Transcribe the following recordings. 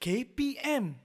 KPM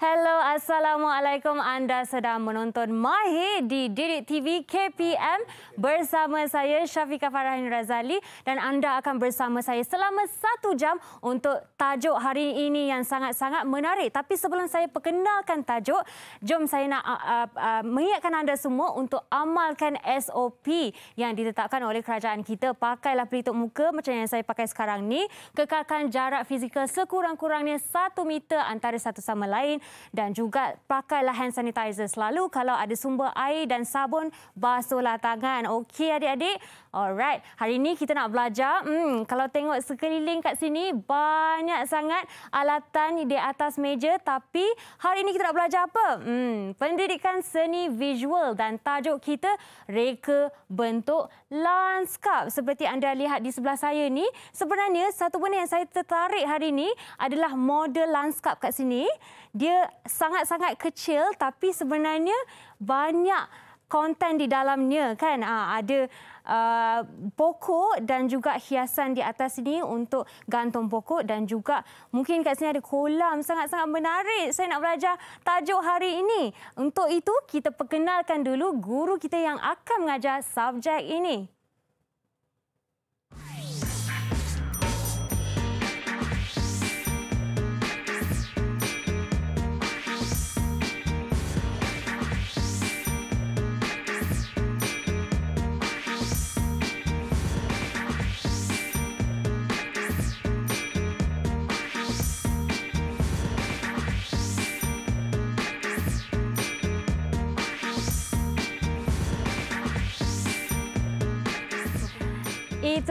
Hello, Assalamualaikum. Anda sedang menonton Mahi di Didik TV KPM bersama saya Syafiqa Farahin Razali dan anda akan bersama saya selama satu jam untuk tajuk hari ini yang sangat-sangat menarik. Tapi sebelum saya perkenalkan tajuk, jom saya nak uh, uh, uh mengingatkan anda semua untuk amalkan SOP yang ditetapkan oleh kerajaan kita. Pakailah pelitup muka macam yang saya pakai sekarang ni. Kekalkan jarak fizikal sekurang-kurangnya satu meter antara satu sama lain dan juga pakailah hand sanitizer selalu kalau ada sumber air dan sabun basuhlah tangan okey adik-adik Alright, hari ini kita nak belajar. Hmm, kalau tengok sekeliling kat sini, banyak sangat alatan di atas meja. Tapi hari ini kita nak belajar apa? Hmm, pendidikan seni visual dan tajuk kita reka bentuk landscape. Seperti anda lihat di sebelah saya ni, sebenarnya satu benda yang saya tertarik hari ini adalah model landscape kat sini. Dia sangat-sangat kecil tapi sebenarnya banyak konten di dalamnya kan. Ha, ada uh, pokok dan juga hiasan di atas sini untuk gantung pokok dan juga mungkin kat sini ada kolam sangat-sangat menarik. Saya nak belajar tajuk hari ini. Untuk itu kita perkenalkan dulu guru kita yang akan mengajar subjek ini.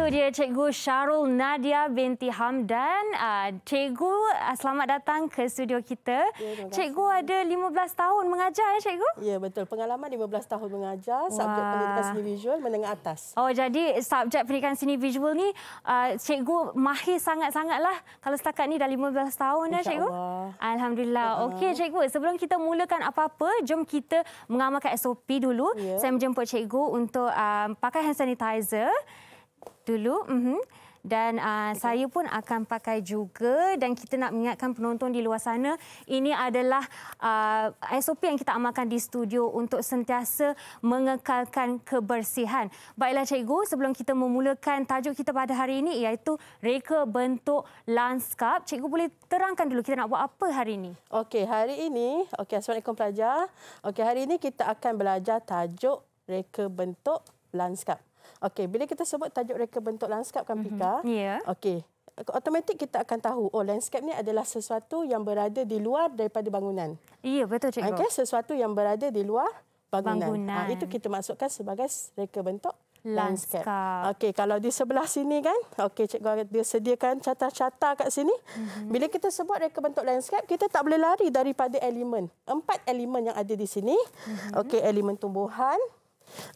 dia Cikgu Syarul Nadia binti Hamdan. Uh, cikgu, uh, selamat datang ke studio kita. Ya, cikgu ada 15 tahun mengajar ya, Cikgu? Ya, betul. Pengalaman 15 tahun mengajar Wah. subjek pendidikan seni visual menengah atas. Oh, jadi subjek pendidikan seni visual ni uh, Cikgu mahir sangat-sangatlah kalau setakat ni dah 15 tahun ya, Cikgu. Allah. Alhamdulillah. Uh-huh. Okey, Cikgu, sebelum kita mulakan apa-apa, jom kita mengamalkan SOP dulu. Ya. Saya menjemput Cikgu untuk uh, pakai hand sanitizer dulu. Mm-hmm. Dan uh, saya pun akan pakai juga dan kita nak mengingatkan penonton di luar sana ini adalah uh, ah, SOP yang kita amalkan di studio untuk sentiasa mengekalkan kebersihan. Baiklah cikgu, sebelum kita memulakan tajuk kita pada hari ini iaitu reka bentuk landscape. Cikgu boleh terangkan dulu kita nak buat apa hari ini? Okey, hari ini, okay assalamualaikum pelajar. Okey, hari ini kita akan belajar tajuk reka bentuk landscape. Okey, bila kita sebut tajuk reka bentuk lanskap, kan Pika? Mm-hmm. Ya. Yeah. Okey. Otomatik kita akan tahu oh landscape ni adalah sesuatu yang berada di luar daripada bangunan. Iya, yeah, betul cikgu. Okey, sesuatu yang berada di luar bangunan. bangunan. Ha, itu kita masukkan sebagai reka bentuk landscape. landscape. Okey, kalau di sebelah sini kan? Okey, cikgu dia sediakan carta-carta kat sini. Mm-hmm. Bila kita sebut reka bentuk landscape, kita tak boleh lari daripada elemen. Empat elemen yang ada di sini. Mm-hmm. Okey, elemen tumbuhan,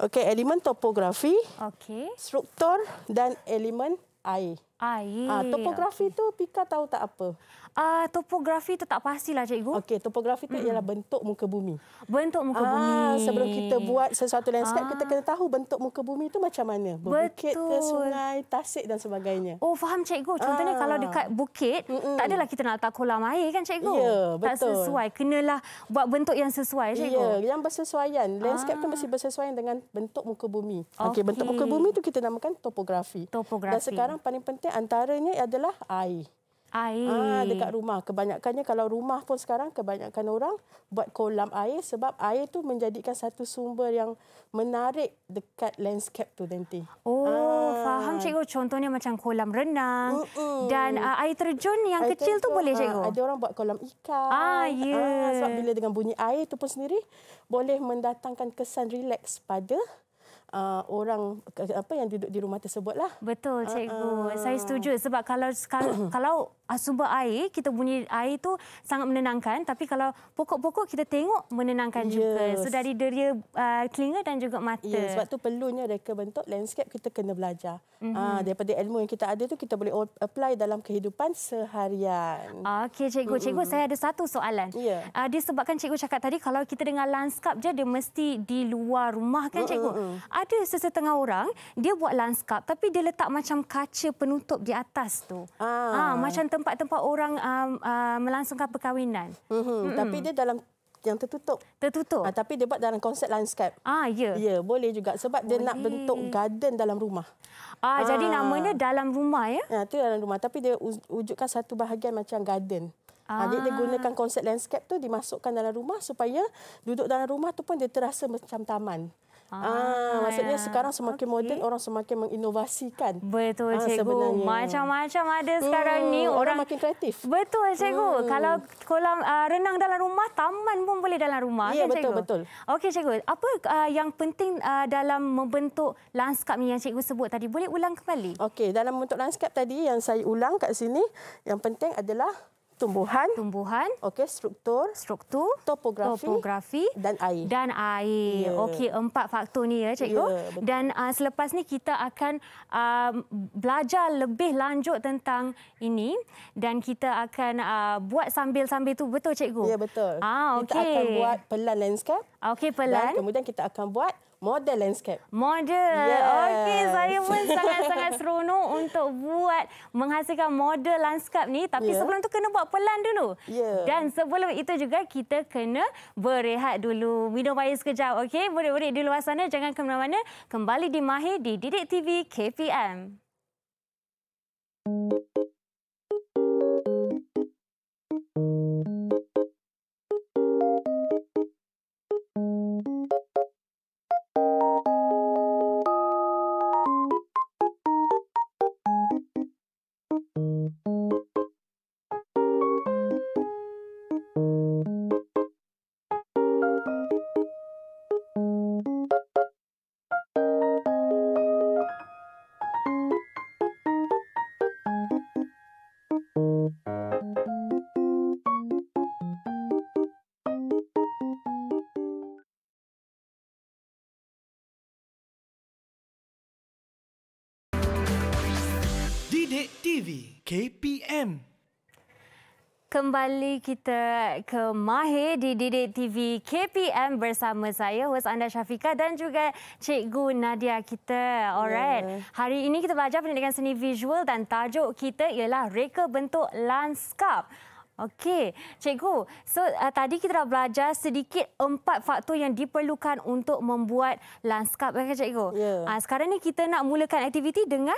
Okey, elemen topografi, okay. struktur dan elemen air. Air. Ah, topografi okay. tu Pika tahu tak apa? Ah, topografi tu tak pastilah cikgu. Okey, topografi tu mm. ialah bentuk muka bumi. Bentuk muka ah, bumi. sebelum kita buat sesuatu landscape ah. kita kena ah. tahu bentuk muka bumi tu macam mana. Bukit Betul. ke sungai, tasik dan sebagainya. Oh, faham cikgu. Contohnya ah. kalau dekat bukit, mm -mm. tak adalah kita nak letak kolam air kan cikgu? Ya, betul. Tak sesuai. Kenalah buat bentuk yang sesuai ya, cikgu. Ya, yang bersesuaian. Landscape ah. tu mesti bersesuaian dengan bentuk muka bumi. Okey, okay, bentuk muka bumi tu kita namakan topografi. Topografi. Dan sekarang paling penting antaranya adalah air. Ah, air. Ha, dekat rumah. Kebanyakannya kalau rumah pun sekarang kebanyakan orang buat kolam air sebab air tu menjadikan satu sumber yang menarik dekat landscape tu nanti. Oh, ha. faham cikgu. Contohnya macam kolam renang uh-uh. dan uh, air terjun yang air kecil terjun, tu boleh cikgu? ada orang buat kolam ikan. Ah, yeah. Ya. ha, sebab bila dengan bunyi air tu pun sendiri boleh mendatangkan kesan relax pada uh, orang apa yang duduk di rumah tersebutlah. Betul ah, cikgu. Uh-uh. Saya setuju sebab kalau kalau Ah, sumber air kita bunyi air tu sangat menenangkan tapi kalau pokok-pokok kita tengok menenangkan yes. juga so dari deria uh, telinga dan juga mata yes. sebab tu perlunya reka bentuk landscape kita kena belajar mm-hmm. uh, daripada ilmu yang kita ada tu kita boleh apply dalam kehidupan seharian okey cikgu mm-hmm. cikgu mhm. saya ada satu soalan yeah. Ya. uh, disebabkan cikgu cakap tadi kalau kita dengar landscape je dia mesti di luar rumah kan cikgu mm-hmm. ada sesetengah orang dia buat landscape tapi dia letak macam kaca penutup di atas tu ah uh. macam tempat-tempat orang uh, uh, melangsungkan perkahwinan. Mm-hmm. Tapi dia dalam yang tertutup. Tertutup. Ha, tapi dia buat dalam konsep landscape. Ah ya. Ya, boleh juga sebab boleh. dia nak bentuk garden dalam rumah. Ah, ah jadi namanya dalam rumah ya. Ya, ah, itu dalam rumah tapi dia wujudkan satu bahagian macam garden. Ah. Jadi dia ah. gunakan konsep landscape tu dimasukkan dalam rumah supaya duduk dalam rumah tu pun dia terasa macam taman. Ah, ah maksudnya sekarang semakin okay. moden orang semakin menginovasikan. Betul ah, cikgu. Macam-macam ada hmm, sekarang hmm, ni orang, orang makin kreatif. Betul cikgu. Hmm. Kalau kolam uh, renang dalam rumah, taman pun boleh dalam rumah Yeah kan betul, cikgu. Ya betul betul. Okey cikgu, apa uh, yang penting uh, dalam membentuk landscape ni yang cikgu sebut tadi? Boleh ulang kembali? Okey, dalam membentuk landscape tadi yang saya ulang kat sini, yang penting adalah tumbuhan tumbuhan okey struktur struktur topografi topografi dan air dan air yeah. okey empat faktor ni ya cikgu yeah, ya, dan uh, selepas ni kita akan uh, belajar lebih lanjut tentang ini dan kita akan uh, buat sambil-sambil tu betul cikgu ya yeah, betul ah okay. kita akan buat pelan landscape okey pelan dan kemudian kita akan buat model landscape. Model. Yeah. Okey, saya pun sangat-sangat seronok untuk buat menghasilkan model landscape ni. Tapi yeah. sebelum tu kena buat pelan dulu. Yeah. Dan sebelum itu juga kita kena berehat dulu. Minum air sekejap, okey? Boleh-boleh di luar sana, jangan ke mana-mana. Kembali di Mahir di Didik TV KPM. kembali kita ke Mahir di Didik TV KPM bersama saya host anda Syafika dan juga cikgu Nadia kita. Alright. Yeah. Hari ini kita belajar pendidikan seni visual dan tajuk kita ialah reka bentuk landscape. Okey, cikgu. So uh, tadi kita dah belajar sedikit empat faktor yang diperlukan untuk membuat landscape ya kan cikgu? Yeah. Ya. Uh, sekarang ni kita nak mulakan aktiviti dengan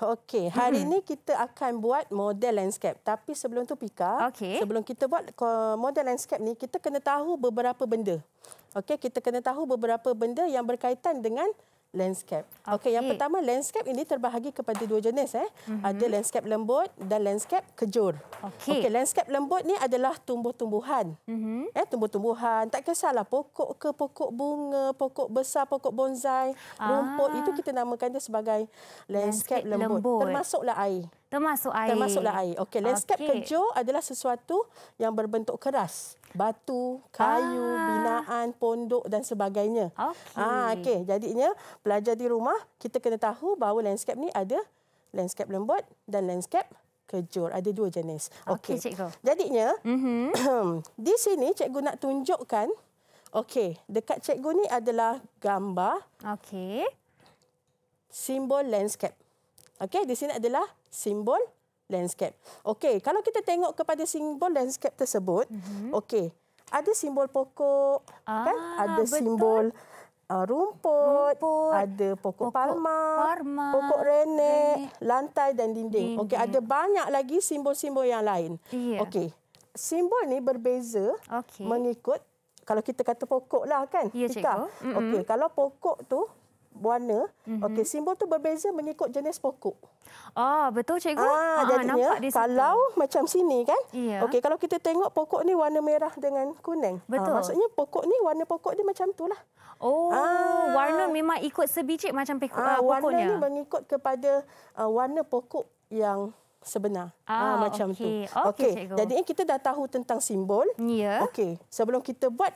Okey, hari ini mm-hmm. kita akan buat model landscape. Tapi sebelum tu Pika, okay. sebelum kita buat model landscape ni, kita kena tahu beberapa benda. Okey, kita kena tahu beberapa benda yang berkaitan dengan landscape. Okey, okay, yang pertama landscape ini terbahagi kepada dua jenis eh. Mm-hmm. Ada landscape lembut dan landscape kejur. Okey, okay, landscape lembut ni adalah tumbuh-tumbuhan. Mm-hmm. Eh, tumbuh-tumbuhan, tak kisahlah pokok ke pokok bunga, pokok besar, pokok bonsai, ah. rumput itu kita namakan dia sebagai landscape, landscape lembut. lembut. Termasuklah air. Termasuk air. Termasuklah air. Okey, landscape okay. kejur adalah sesuatu yang berbentuk keras batu, kayu, ah. binaan, pondok dan sebagainya. Okey. Ah, okay. Jadinya, belajar di rumah, kita kena tahu bahawa landscape ni ada landscape lembut dan landscape kejur. Ada dua jenis. Okey, okay, cikgu. Jadinya, mm-hmm. di sini cikgu nak tunjukkan, okey, dekat cikgu ni adalah gambar. Okey. Simbol landscape. Okey, di sini adalah simbol landscape. Okey, kalau kita tengok kepada simbol landscape tersebut, mm-hmm. okey, ada simbol pokok, ah, kan? Ada betul. simbol uh, rumput, rumput, ada pokok, pokok palma, parma, pokok renek, lantai dan dinding. dinding. Okey, ada banyak lagi simbol-simbol yang lain. Yeah. Okey. Simbol ni berbeza okay. mengikut kalau kita kata pokok lah kan, ya, Ika. Okey, kalau pokok tu warna. Mm-hmm. Okey, simbol tu berbeza mengikut jenis pokok. Ah, oh, betul cikgu. Ah, ah jadinya, nampak di situ. Kalau macam sini kan? Yeah. Okey, kalau kita tengok pokok ni warna merah dengan kuning. Ah, betul. Ah, maksudnya pokok ni warna pokok dia macam itulah. Oh, ah, warna memang ikut sebiji macam pokok ah, pokoknya. Ah, warna ni mengikut kepada uh, warna pokok yang sebenar. Ah, ah macam okay. tu. Okey, okay, jadi kita dah tahu tentang simbol. Ya. Yeah. Okey, sebelum kita buat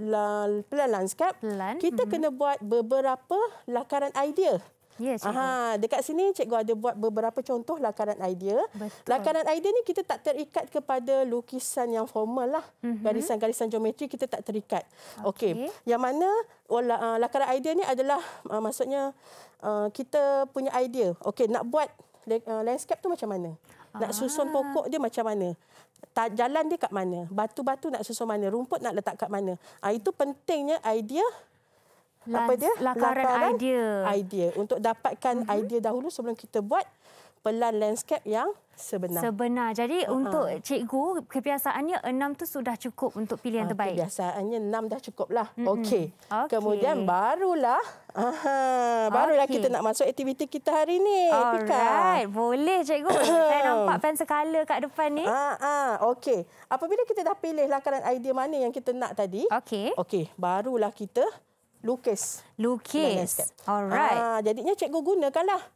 la, plan landscape, plan. kita mm-hmm. kena buat beberapa lakaran idea. Ya, Aha, dekat sini cikgu ada buat beberapa contoh lakaran idea. Betul. Lakaran idea ni kita tak terikat kepada lukisan yang formal lah. Mm-hmm. Garisan-garisan geometri kita tak terikat. Okey. Okay. Yang mana wala, uh, ah, lakaran idea ni adalah uh, maksudnya uh, kita punya idea. Okey, nak buat uh, landscape tu macam mana? Nak susun pokok dia macam mana? jalan dia kat mana, batu-batu nak susun mana, rumput nak letak kat mana. Ha, itu pentingnya idea Lans- apa dia? Lakaran, lakaran idea. idea. Untuk dapatkan uh-huh. idea dahulu sebelum kita buat pelan landscape yang sebenar. Sebenar. Jadi uh-huh. untuk cikgu, kebiasaannya enam tu sudah cukup untuk pilihan uh, terbaik. Kebiasaannya enam dah cukup lah. Mm-hmm. Okey. Okay. Kemudian barulah aha, barulah okay. kita nak masuk aktiviti kita hari ini. Alright. Boleh cikgu. Saya nampak pen sekala kat depan ni. Uh-huh. Okey. Apabila kita dah pilih lakaran idea mana yang kita nak tadi. Okey. Okey. Barulah kita lukis. Lukis. Alright. Ah, jadinya cikgu gunakanlah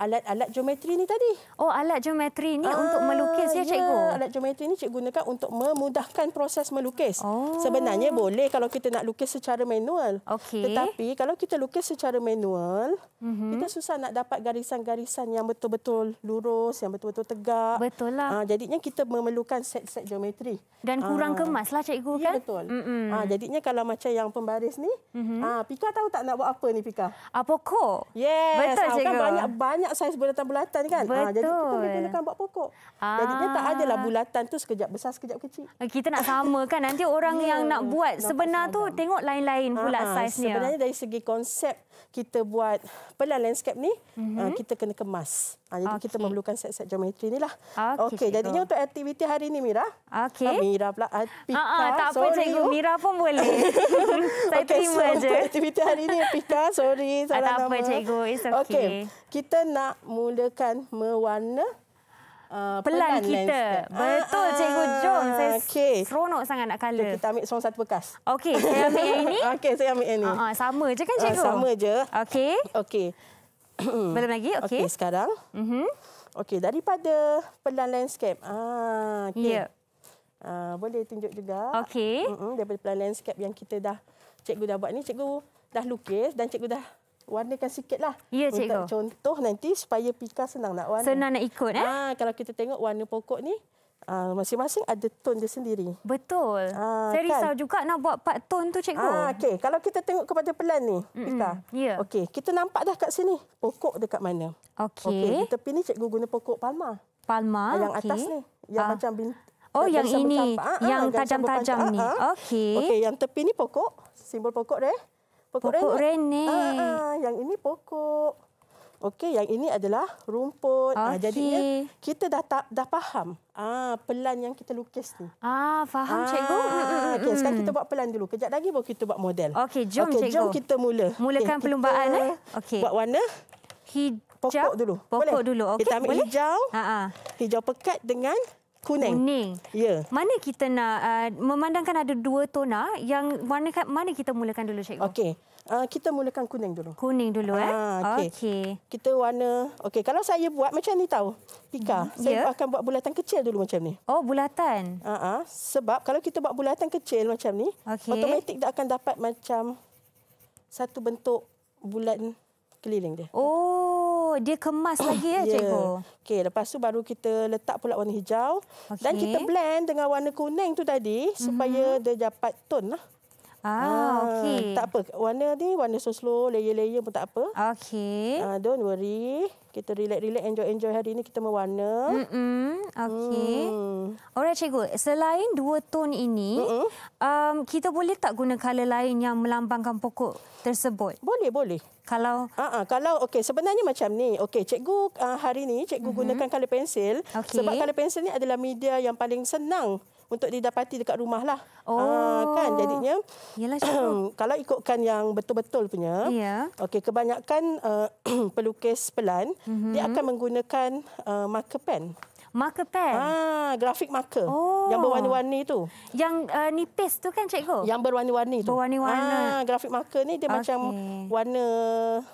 alat-alat geometri ni tadi. Oh, alat geometri ni ah, untuk melukis ya, ya. cikgu. Ya, alat geometri ni cikgu gunakan untuk memudahkan proses melukis. Oh. Sebenarnya boleh kalau kita nak lukis secara manual. Okay. Tetapi kalau kita lukis secara manual, mm-hmm. kita susah nak dapat garisan-garisan yang betul-betul lurus, yang betul-betul tegak. Betul lah. Ah, jadinya kita memerlukan set-set geometri. Dan kurang ah. kemaslah cikgu ya, kan? Ya, betul. Mm-hmm. Ah, jadinya kalau macam yang pembaris ni, mm-hmm. ah, Pika tahu tak nak buat apa ni Pika? Apa ah, kok? Yes. Betul ah, kan cikgu. Kan banyak banyak banyak saiz bulatan-bulatan kan. Betul. Ah, ha, jadi kita gunakan buat pokok. Aa. Jadi dia tak ah. adalah bulatan tu sekejap besar, sekejap kecil. Ah, kita nak sama kan. Nanti orang yeah. yang nak buat sebenar tu tengok lain-lain pula Aa, saiznya. Sebenarnya dari segi konsep kita buat pelan landscape ni, mm-hmm. kita kena kemas. Uh, jadi okay. kita memerlukan set-set geometri ni lah. Okey, okay, jadinya untuk aktiviti hari ni Mira. Okey. Ah, Mira pula. Ah, Pika, uh-uh, tak apa sorry. cikgu, Mira pun boleh. saya okay, terima so Untuk aktiviti hari ni, Pika, sorry. Salah uh, tak nama. cikgu, it's okay. okay. Kita nak mulakan mewarna uh, pelan, pelan kita. Betul, uh, Cikgu Jom. Saya ah, okay. seronok sangat nak color. kita ambil seorang satu bekas. Okey, saya ambil yang ini. Okey, saya ambil yang ini. Uh, uh, sama je kan, Cikgu? Uh, sama je. Okey. Okey. Belum lagi? Okey. Okey, sekarang. Uh mm-hmm. -huh. Okey, daripada pelan landscape. Ah, okay. Yeah. Ya. Uh, boleh tunjuk juga. Okey. Uh -uh, daripada pelan landscape yang kita dah, Cikgu dah buat ni, Cikgu dah lukis dan Cikgu dah warnakan sikit lah. Ya, cikgu. Untuk contoh nanti supaya pika senang nak warna. Senang nak ikut. Eh? Ha, kalau kita tengok warna pokok ni, ah, masing-masing ada tone dia sendiri. Betul. Ha, Saya kan? risau juga nak buat part tone tu, cikgu. Ha, okay. Kalau kita tengok kepada pelan ni, Pika. Mm -hmm. yeah. okay. Kita nampak dah kat sini, pokok dekat mana. Okey. Okay. Di tepi ni cikgu guna pokok palma. Palma, Yang okay. atas ni, yang ha. macam bintang. Oh, yang ini. Ha, yang tajam-tajam ni. Okay. Okay, yang tepi ni pokok. Simbol pokok dia pokok, pokok renek. Ah, ah, yang ini pokok. Okey, yang ini adalah rumput. Okay. Ah, jadi kita dah tak dah faham ah pelan yang kita lukis ni. Ah, faham ah, cikgu. Mm, mm, okey, sekarang mm. kita buat pelan dulu. Kejap lagi baru kita buat model. Okey, jom okay, cikgu. jom kita mula. Mulakan okay, perlombaan eh. Okey. Buat warna hijau pokok dulu. Pokok boleh? dulu. Okey, boleh. Kita ambil hijau. Ha -ha. Hijau pekat dengan kuning. kuning. Ya. Yeah. Mana kita nak uh, memandangkan ada dua tona yang mana mana kita mulakan dulu cikgu? Okey. Uh, kita mulakan kuning dulu. Kuning dulu eh. Ah, okey. Okay. Kita warna okey kalau saya buat macam ni tahu. Pika, hmm. saya yeah. akan buat bulatan kecil dulu macam ni. Oh, bulatan. Ha uh -huh. Ah. sebab kalau kita buat bulatan kecil macam ni, okay. automatik dia akan dapat macam satu bentuk bulan keliling dia. Oh, dia kemas lagi ya, ya. cikgu. Yeah. Okey, lepas tu baru kita letak pula warna hijau okay. dan kita blend dengan warna kuning tu tadi mm -hmm. supaya dia dapat tone lah. Ah, ah okey. Tak apa, warna ni warna slow-slow, layer-layer pun tak apa. Okey. Ah, don't worry kita relax-relax enjoy-enjoy hari ini kita mewarna. Mm-mm. Okey. Mm. Alright cikgu, selain dua tone ini, um, kita boleh tak guna color lain yang melambangkan pokok tersebut? Boleh, boleh. Kalau uh-uh, kalau okey sebenarnya macam ni. Okey, cikgu uh, hari ini cikgu mm-hmm. gunakan color pensel okay. sebab color pensel ni adalah media yang paling senang untuk didapati dekat rumah lah. Ah, oh. Ha, kan jadinya. Yalah, kalau ikutkan yang betul-betul punya. Ya. Okey, kebanyakan uh, pelukis pelan, mm-hmm. dia akan menggunakan uh, marker pen. Marker pen? Ha, grafik marker. Oh. Yang berwarna-warni tu. Yang uh, nipis tu kan, cikgu? Yang berwarna-warni tu. Berwarna-warna. Ha, grafik marker ni dia okay. macam warna...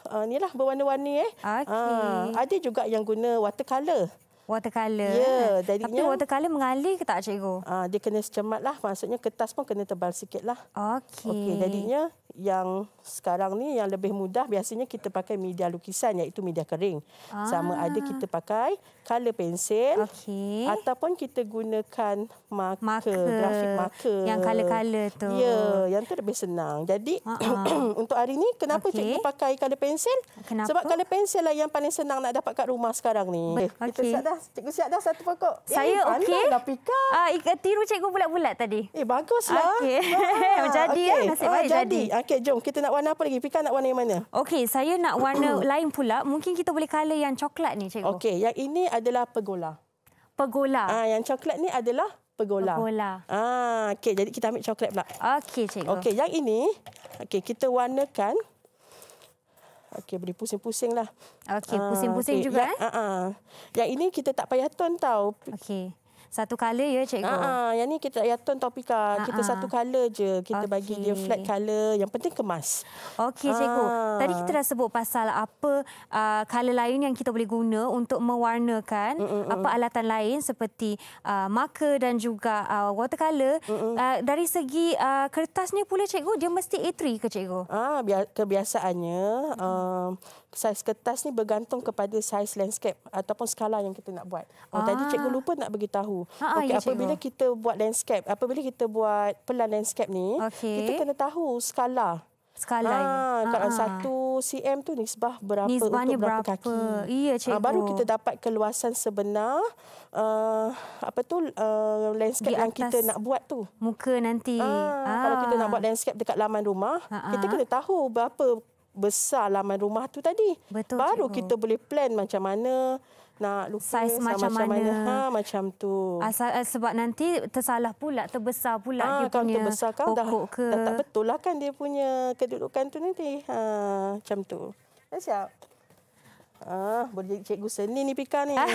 Uh, ni lah, berwarna-warni eh. Okay. Ha, ada juga yang guna watercolour. Watercolor. Ya, kan? jadinya. Tapi watercolor mengalir ke tak cikgu? Ah, dia kena secemat lah. Maksudnya kertas pun kena tebal sikit lah. Okey. Okey, jadinya yang sekarang ni yang lebih mudah biasanya kita pakai media lukisan iaitu media kering. Ah. Sama ada kita pakai color pensel okay. ataupun kita gunakan marker, marker. grafik marker. Yang color-color tu. Ya, yang tu lebih senang. Jadi uh-huh. untuk hari ni kenapa okay. cikgu pakai color pensel? Kenapa? Sebab color pensel lah yang paling senang nak dapat kat rumah sekarang ni. Okay. Kita start dah dah. Cikgu siap dah satu pokok. Eh, saya eh, okey. Dah pick up. Uh, tiru cikgu bulat-bulat tadi. Eh, baguslah. Okey. Ah, jadi okay. lah. Nasib oh, baik ah, jadi. jadi. Okey, jom. Kita nak warna apa lagi? Pika nak warna yang mana? Okey, saya nak warna lain pula. Mungkin kita boleh colour yang coklat ni, cikgu. Okey, yang ini adalah pergola. Pergola. Ah, Yang coklat ni adalah pergola. Pergola. Ah, Okey, jadi kita ambil coklat pula. Okey, cikgu. Okey, yang ini. Okey, kita warnakan. Okey. Okey, boleh pusing-pusing lah. Okey, ah, pusing-pusing uh, okay. juga ya, eh. Uh-uh. Yang ini kita tak payah ton tau. Okey satu color ya cikgu. Ha, ha yang ni kita ya tone topika lah. ha, kita ha satu color je kita okay. bagi dia flat color yang penting kemas. Okey cikgu. Ha. Tadi kita dah sebut pasal apa uh, color lain yang kita boleh guna untuk mewarnakan Mm-mm. apa alatan lain seperti uh, marker dan juga uh, watercolor. Mm, mm. Uh, dari segi uh, kertasnya pula cikgu dia mesti A3 ke cikgu? Ah ha, kebiasaannya mm, uh, saiz kertas ni bergantung kepada saiz landscape ataupun skala yang kita nak buat. Oh, tadi ah. cikgu lupa nak bagi tahu. Ha, Okey, ya, apabila cikgu. kita buat landscape, apabila kita buat pelan landscape ni, okay. kita kena tahu skala. Skala. Ah, ha, kalau ha. satu cm tu nisbah berapa Nisbahnya untuk berapa, berapa kaki. Iya, ah, cikgu. Ha, baru kita dapat keluasan sebenar uh, apa tu uh, landscape yang kita nak buat tu. Muka nanti. Ah, ha. Kalau kita nak buat landscape dekat laman rumah, ha. ha kita kena tahu berapa besar laman rumah tu tadi. Betul, Baru cikgu. kita boleh plan macam mana nak lukis Saiz macam, macam mana. mana. Ha, macam tu. Asal, eh, sebab nanti tersalah pula, terbesar pula ha, dia punya terbesar kan, dah, ke. Dah tak betul lah kan dia punya kedudukan tu nanti. Ha, macam tu. Dah eh, siap? Ah, boleh jadi cikgu seni ni pika ni.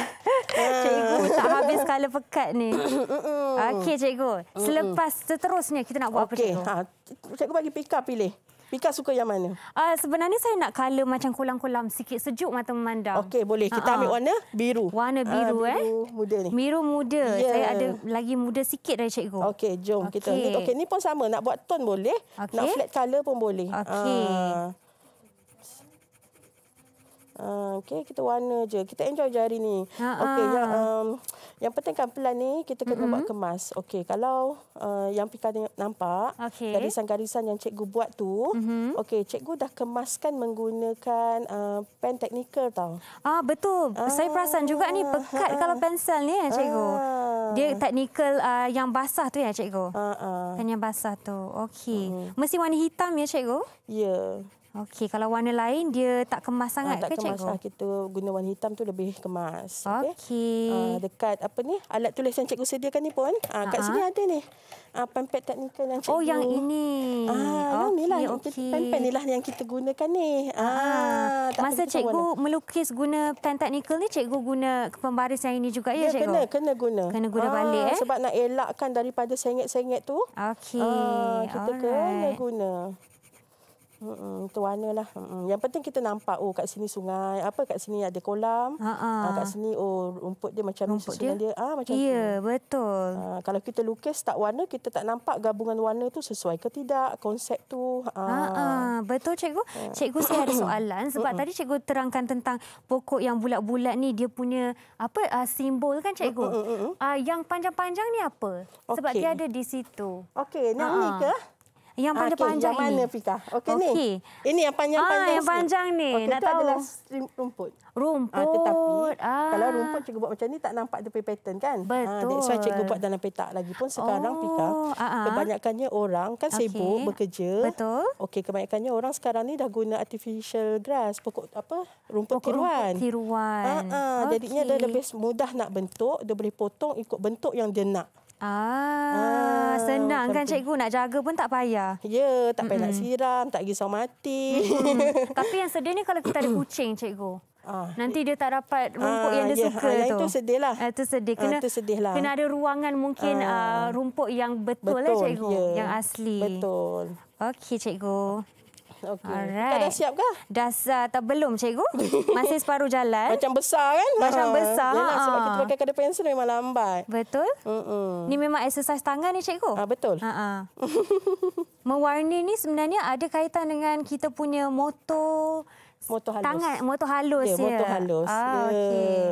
Ha. cikgu tak habis kala pekat ni. Okey cikgu. Selepas seterusnya kita nak buat okay. apa cikgu? Ha, cikgu bagi pika pilih. Pika suka yang mana? Uh, sebenarnya saya nak colour macam kolam-kolam sikit sejuk mata memandang. Okey, boleh. Kita uh-huh. ambil warna biru. Warna biru, uh, biru eh. Biru muda ni. Biru muda. Yeah. Saya ada lagi muda sikit dari cikgu. Okey, jom okay. kita. Okey, ni pun sama. Nak buat tone boleh. Okay. Nak flat colour pun boleh. Okey. Uh. Ah, okay, kita warna je. Kita enjoy je hari ni. Uh-huh. Okey, yang, um, yang penting kan pelan ni kita kena uh-huh. buat kemas. Okay, kalau uh, yang Pika nampak, okay. garisan-garisan yang cikgu buat tu, uh-huh. okey, cikgu dah kemaskan menggunakan uh, pen teknikal tau. Ah, betul. uh Saya perasan juga ni ah. pekat uh kalau pensel ni, eh, cikgu. uh Dia teknikal uh, yang basah tu ya, cikgu? Uh-huh. Pen yang basah tu. Okay, Uh-huh. Mm-hmm. Mesti warna hitam ya, cikgu? Ya. Yeah. Okey, kalau warna lain dia tak kemas sangat ha, tak ke kemas, cikgu? Tak ah, kemas. Kita guna warna hitam tu lebih kemas. Okey. Okay. Ha, ah, dekat apa ni? Alat tulis yang cikgu sediakan ni pun. Ha, kat Ha-ha. sini ada ni. Ha, pempek teknikal yang cikgu. Oh, yang ini. Ah, okay, lah. okay. Pempek ni lah yang kita gunakan ni. Ha, ha. Masa cikgu warna. Lah. melukis guna pen teknikal ni, cikgu guna pembaris yang ini juga ya, ya cikgu? Ya, kena, kena guna. Kena guna ha, balik. Eh? Sebab nak elakkan daripada sengit-sengit tu. Okey. Ha, kita Alright. kena guna. Hmm, itu warna lah. Hmm, yang penting kita nampak oh kat sini sungai, apa kat sini ada kolam. Ha, ha. Ah, kat sini oh rumput dia macam rumput susunan dia. dia. Ah macam Ya, tu. betul. Ha, kalau kita lukis tak warna kita tak nampak gabungan warna tu sesuai ke tidak konsep tu. Ah Ha, ha. betul cikgu. Ha. Cikgu saya ada soalan sebab tadi cikgu terangkan tentang pokok yang bulat-bulat ni dia punya apa uh, simbol kan cikgu? Ah uh, yang panjang-panjang ni apa? Sebab okay. dia ada di situ. Okey, nak ha, ni ke? Yang ah, panjang-panjang okay, ini. mana Fika? Okey okay. ni. Ini yang panjang-panjang. Ah, yang panjang ni. Okay, nak itu tahu. rumput. Rumput. Ah, tetapi ah. kalau rumput cikgu buat macam ni tak nampak dia pattern kan? Betul. Ah, that's why cikgu buat dalam petak lagi pun sekarang oh, Fika. Ah, ah. Kebanyakannya orang kan sibuk bekerja. Betul. Okey kebanyakannya orang sekarang ni dah guna artificial grass. Pokok apa? Rumput pokok tiruan. Rumput tiruan. Ah, ah. Okay. Jadinya dah lebih mudah nak bentuk. Dia boleh potong ikut bentuk yang dia nak. Ah, ah, senang kan cikgu nak jaga pun tak payah. Ya, tak payah mm-hmm. nak siram, tak risau mati. Tapi yang sedih ni kalau kita ada kucing cikgu. Ah, Nanti dia tak dapat rumput ah, ya. ah, yang dia yeah, suka ah, tu. Itu sedih lah. Ah, itu sedih. Kena, ah, itu sedih lah. kena ada ruangan mungkin ah, rumput yang betul, lah, betul lah cikgu. Yeah. Yang asli. Betul. Okey cikgu. Okay. Alright. Kita dah siap kah? Dah uh, tak belum cikgu. Masih separuh jalan. Macam besar kan? Macam ha. besar. Ha. Sebab kita pakai kada pensel memang lambat. Betul. Mm -mm. Ni memang exercise tangan ni cikgu. Ha, betul. Ha -ha. Mewarni ni sebenarnya ada kaitan dengan kita punya motor... Motor halus. Tangan, motor halus. Ya, yeah, motor ya? halus. Ah, yeah. okay.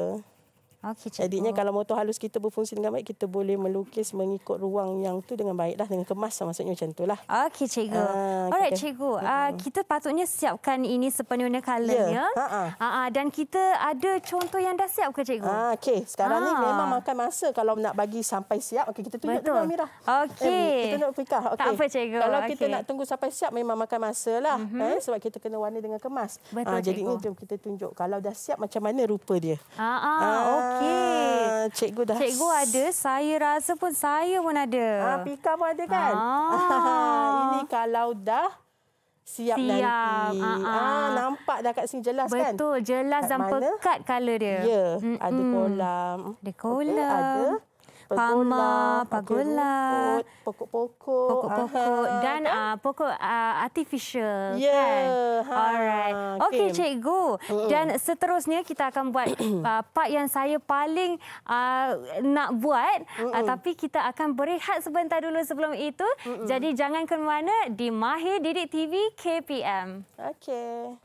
Okey, Jadinya kalau motor halus kita berfungsi dengan baik, kita boleh melukis mengikut ruang yang tu dengan baiklah dengan kemas maksudnya macam itulah. Okey, cikgu. Uh, Alright, kita... cikgu. Uh, kita patutnya siapkan ini sepenuhnya colournya. Ya, ha ah. Ha dan kita ada contoh yang dah siap ke cikgu? Ha uh, okey. Sekarang uh. ni memang makan masa kalau nak bagi sampai siap. Okey, kita tunjuk kepada Mira. Okey. Eh, kita nak fikah. Okay. Tak apa cikgu. Kalau okay. kita nak tunggu sampai siap memang makan lah. Uh mhm. -huh. Eh sebab kita kena warna dengan kemas. Betul, uh, jadi ni jom kita tunjuk kalau dah siap macam mana rupa dia. Ha ah. Uh, okay. Okey. Ah, cikgu dah. Cikgu ada, saya rasa pun saya pun ada. Ah, Pika pun ada kan? Ah. Ini kalau dah siap, siap. nanti. Ah, ah. ah, nampak dah kat sini jelas Betul, kan? Betul, jelas kat dan mana? pekat color dia. Ya, mm -mm. ada kolam. Ada kolam. Okay, ada palma, pagola, pokok-pokok, pokok-pokok dan ah, ah, ya, kan? uh, ha, pokok uh, artificial. Yeah. Kan? Alright. Okey okay, cikgu. Uh -uh. Dan seterusnya kita akan buat uh, part yang saya paling uh, nak buat uh -uh. Uh, tapi kita akan berehat sebentar dulu sebelum itu. Uh -uh. Jadi jangan ke mana di Mahir Didik TV KPM. Okay.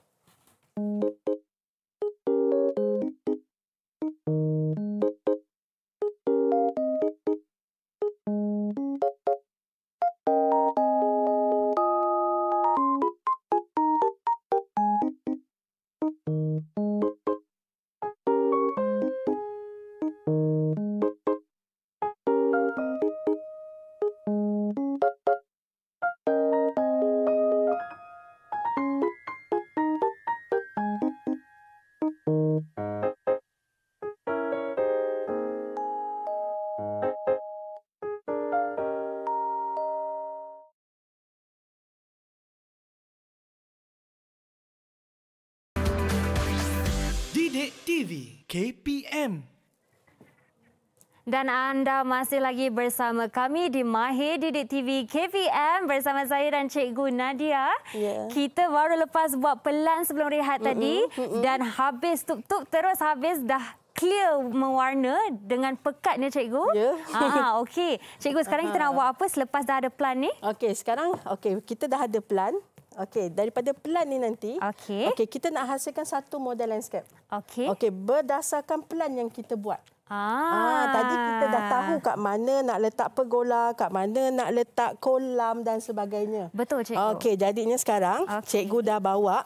dan anda masih lagi bersama kami di Mahir Didik TV KPM bersama saya dan Cikgu Nadia. Yeah. Kita baru lepas buat pelan sebelum rehat mm -mm. tadi dan habis tup-tup terus habis dah clear mewarna dengan pekatnya cikgu. Ya. Yeah. Ah okey. Cikgu sekarang kita nak buat apa selepas dah ada pelan ni? Okey, sekarang okey kita dah ada pelan. Okey, daripada pelan ni nanti okey okay, kita nak hasilkan satu model landscape. Okey. Okey, berdasarkan pelan yang kita buat. Ah. ah, tadi kita dah ah. tahu kat mana nak letak pergola, kat mana nak letak kolam dan sebagainya. Betul cikgu. Okey, jadinya sekarang okay. cikgu dah bawa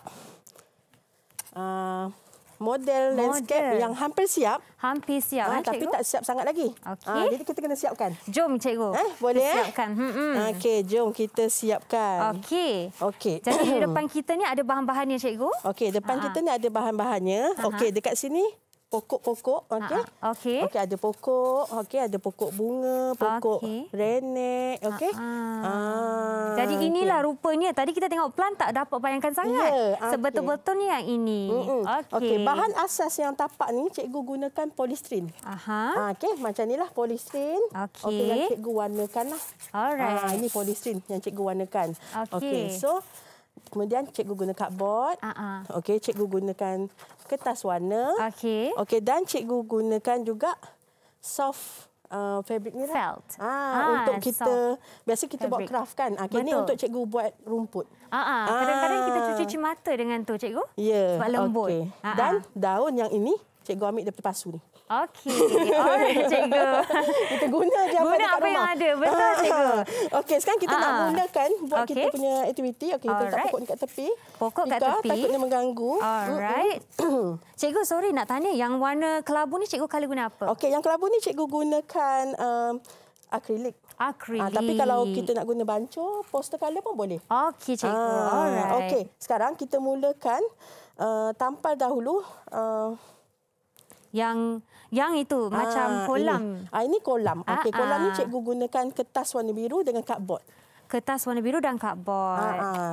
ah model, model landscape yang hampir siap. Hampir siap ah, kan, cikgu. Tapi tak siap sangat lagi. Okay. Ah, jadi kita kena siapkan. Jom cikgu. Eh, boleh kita eh? siapkan. Hmm. -mm. Okey, jom kita siapkan. Okey. Okay. Jadi di depan kita ni ada bahan-bahannya cikgu? Okey, depan Aha. kita ni ada bahan-bahannya. Okey, dekat sini pokok-pokok okey ha, ha, okey okey ada pokok okey ada pokok bunga pokok okay. renek ha, okey ah jadi inilah okay. rupanya tadi kita tengok plan tak dapat bayangkan sangat yeah, okay. sebetul-betul yang ini mm -mm. okey okey bahan asas yang tapak ni cikgu gunakan polistrin aha ah, okey macam inilah polistrin okey okay, yang cikgu warnakanlah alright ah, ini polistrin yang cikgu warnakan okey okay. so Kemudian cikgu guna cardboard. Uh-uh. Ah. Okey, cikgu gunakan kertas warna. Okey. Okey, dan cikgu gunakan juga soft uh, fabric ni lah. Felt. Ah, ah untuk kita biasa kita fabric. buat craft kan. Okey, ah, ni untuk cikgu buat rumput. Uh-uh. Ah, kadang-kadang kita cuci-cuci mata dengan tu cikgu. Ya. Yeah. Sebab lembut. Okay. Uh-uh. Dan daun yang ini cikgu ambil daripada pasu ni. Okey, alright cikgu. kita guna je apa, guna apa yang ada. Betul uh, cikgu. Ah. Okey, sekarang kita uh, nak ah, gunakan buat okay. kita punya aktiviti. Okey, kita letak pokok ni kat tepi. Pokok Ika, kat tepi. Takutnya mengganggu. Alright. cikgu, sorry nak tanya yang warna kelabu ni cikgu kali guna apa? Okey, yang kelabu ni cikgu gunakan um, akrilik. Akrilik. Ha, tapi kalau kita nak guna bancuh, poster colour pun boleh. Okey, cikgu. Ha, Alright. Okey, sekarang kita mulakan uh, tampal dahulu. Uh, yang yang itu ha, macam kolam. Ini, ha, ini kolam. Ha, Okey, kolam ha. ni cikgu gunakan kertas warna biru dengan kardbord. Kertas warna biru dan kardbord. Ha, ha.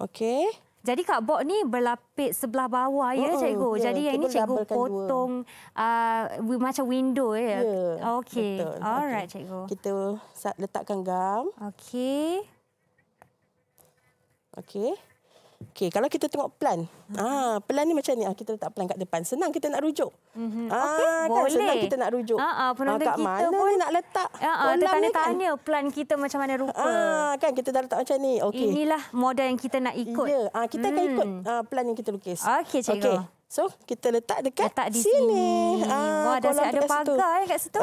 Okey. Jadi bot ni berlapis sebelah bawah ya oh, cikgu. Yeah, Jadi yang ini cikgu potong uh, macam window ya. Yeah, ya, Okey. Alright okay. cikgu. Kita letakkan gam. Okey. Okey. Okey, kalau kita tengok plan. Hmm. Ah, plan ni macam ni. Ah, kita letak plan kat depan. Senang kita nak rujuk. Mm-hmm. Ah, okay, kan boleh. senang kita nak rujuk. Ha, uh-uh, penonton ah, ah, ah kita mana pun ni nak letak. Ha, uh-uh, tanya kan. plan kita macam mana rupa. Ah, kan kita dah letak macam ni. Okey. Inilah model yang kita nak ikut. Ya, ah, kita mm. akan hmm. ikut ah, plan yang kita lukis. Okey, cikgu. Okay. So, kita letak dekat letak di sini. sini. Ah, Wah, dah siap ada pagar eh kat situ.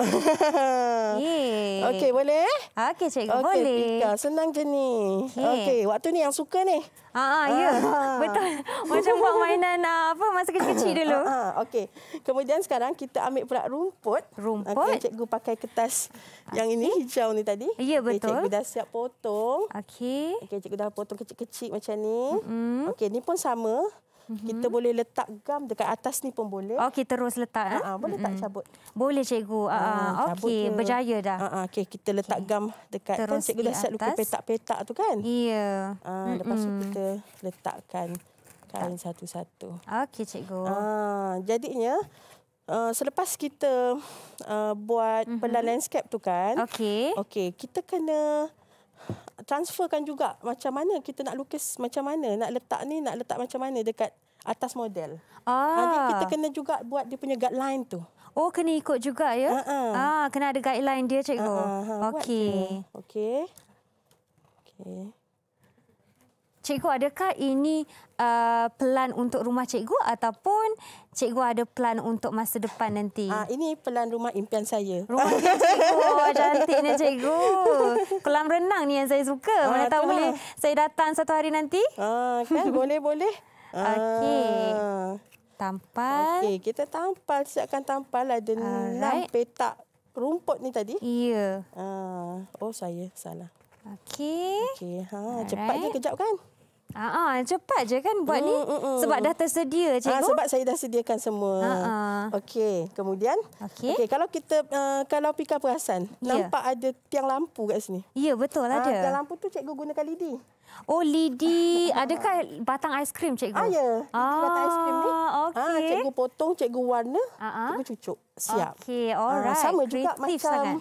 yeah. Okey, boleh? Okey, cikgu. Okay, boleh. Okey, Senang je ni. Okey, okay, waktu ni yang suka ni. Ha ah, ya. Yeah. Betul. Macam buat mainan ah, apa masa kecil-kecil dulu. Ha, okey. Kemudian sekarang kita ambil pula rumput. Rumput. Okay, cikgu pakai kertas yang ini hijau ni tadi. Ya, yeah, betul. Okay, cikgu dah siap potong. Okey. Okey, cikgu dah potong kecil-kecil macam ni. Mm -hmm. Okey, ni pun sama hmm Kita mhm. boleh letak gam dekat atas ni pun boleh. Okey, oh, terus letak. Ha? Ha, boleh mm-hmm. tak cabut? Boleh, cikgu. Ha, ah, ah, Okey, berjaya dah. Ha, ha okay kita letak okay. gam dekat. Kan terus kan cikgu dah siap lukis petak-petak tu kan? Ya. Yeah. Ha, lepas tu kita letakkan kain satu-satu. Okey, cikgu. Ha, jadinya... Uh, selepas kita uh, buat mm-hmm. pelan landscape tu kan Okay. Okay kita kena transferkan juga macam mana kita nak lukis macam mana nak letak ni nak letak macam mana dekat atas model. Ah. Jadi kita kena juga buat dia punya guideline tu. Oh kena ikut juga ya. Uh-uh. Ah kena ada guideline dia cikgu. Uh-huh. Okey. Okey. Okey. Cikgu adakah ini uh, pelan untuk rumah cikgu ataupun cikgu ada pelan untuk masa depan nanti? Ah uh, ini pelan rumah impian saya. Rumah cikgu oh, cantiknya cikgu. Kolam renang ni yang saya suka. Uh, Mana tahu boleh saya datang satu hari nanti? Ah uh, kan boleh boleh. Okey. Ah. Tampal. Okey, kita tampal siapkan tampal lah. dengan uh, right. petak rumput ni tadi. Ya. Yeah. Ah uh, oh saya salah. Okey. Okey. Ha, cepat right. je kejap kan? Ah, ah, cepat je kan buat mm, ni mm, mm. sebab dah tersedia ah, cikgu. Ah, sebab saya dah sediakan semua. Ah, ah. okey, kemudian okey. Okay, kalau kita uh, kalau pika perasan, yeah. nampak ada tiang lampu kat sini. Ya, yeah, betul ah, ada. Tiang lampu tu cikgu gunakan lidi. Oh, lidi. Adakah batang aiskrim cikgu? Ah, ya. Ah, batang aiskrim ni. Okay. Ah, cikgu potong, cikgu warna, ah, cikgu cucuk. Siap. Okey, alright. Ah, sama Creative juga macam sangat.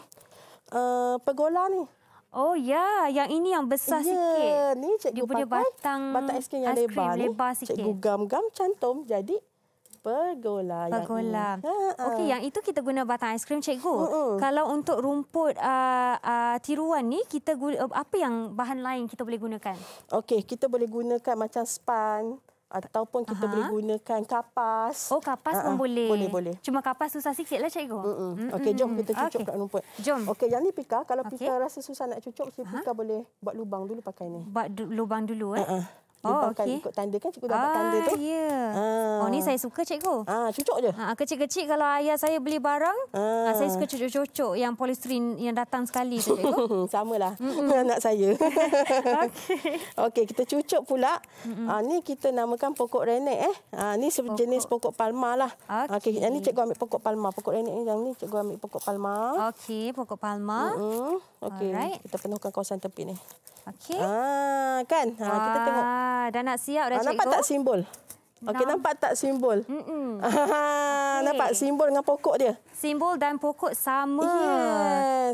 Uh, pergola ni. Oh ya, yang ini yang besar ya, sikit. Ni dia punya batang, batang es krim yang es krim lebar, lebar Sikit. Cikgu gam-gam cantum jadi pergola. Pergola. Yang Okey, yang itu kita guna batang es krim cikgu. Uh-uh. Kalau untuk rumput uh, uh, tiruan ni, kita guna, apa yang bahan lain kita boleh gunakan? Okey, kita boleh gunakan macam span. Ataupun kita Aha. boleh gunakan kapas. Oh, kapas uh -uh. pun boleh. Boleh, boleh. Cuma kapas susah sikitlah, Cikgu. Mm -mm. mm -mm. Okey, jom kita cucuk okay. kat rumput. Jom. Okey, yang ni Pika. Kalau okay. Pika rasa susah nak cucuk, si Pika boleh buat lubang dulu pakai ni. Buat lubang dulu, eh? Uh -uh. Dia oh, okay. ikut tanda kan cikgu dah ah, buat tanda tu. Yeah. Ah. Oh ni saya suka cikgu. Ah cucuk je. Ah kecil-kecil kalau ayah saya beli barang, ah. saya suka ah. cucuk-cucuk yang polistrin yang datang sekali tu cikgu. Samalah. Mm -mm. Anak saya. Okey. Okey kita cucuk pula. Mm -mm. Ah ni kita namakan pokok renek eh. Ah ni sejenis pokok, pokok palma lah. Okey. Okay. Yang ni cikgu ambil pokok palma, pokok renek ni yang ni cikgu ambil pokok palma. Okey, pokok palma. Mm -mm. Okey. Kita penuhkan kawasan tepi ni. Okey. Ah kan. Ah kita tengok Ah, dah nak siap dah ah, cikgu. Nampak tak simbol? Okey nampak tak simbol? Mm -mm. okay. Nampak simbol dengan pokok dia? Simbol dan pokok sama.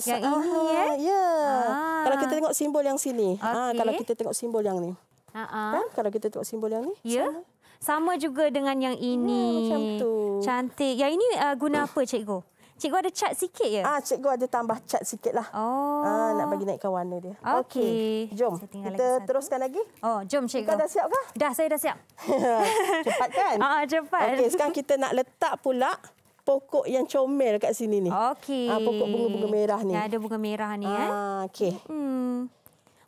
Yes. Yang Aha. ini ya? Eh? Yeah. Kalau kita tengok simbol yang sini. Ah, okay. Ha, kalau kita tengok simbol yang ni. Ah. -uh. Kalau kita tengok simbol yang ni. Ya. Yeah. Sama. sama juga dengan yang ini. Hmm, macam tu. Cantik. Yang ini uh, guna uh. apa cikgu? Cikgu ada cat sikit ya? Ah, cikgu ada tambah cat sikit lah. Ah, oh. Ah, nak bagi naikkan warna dia. Okey. Okay. Jom, kita lagi teruskan lagi. Oh, jom cikgu. Kau dah siap kah? Dah, saya dah siap. cepat kan? Ah, cepat. Okey, sekarang kita nak letak pula pokok yang comel kat sini ni. Okey. Ah, pokok bunga-bunga merah ni. Ya, ada bunga merah ni. Ah, eh. Okey. Hmm.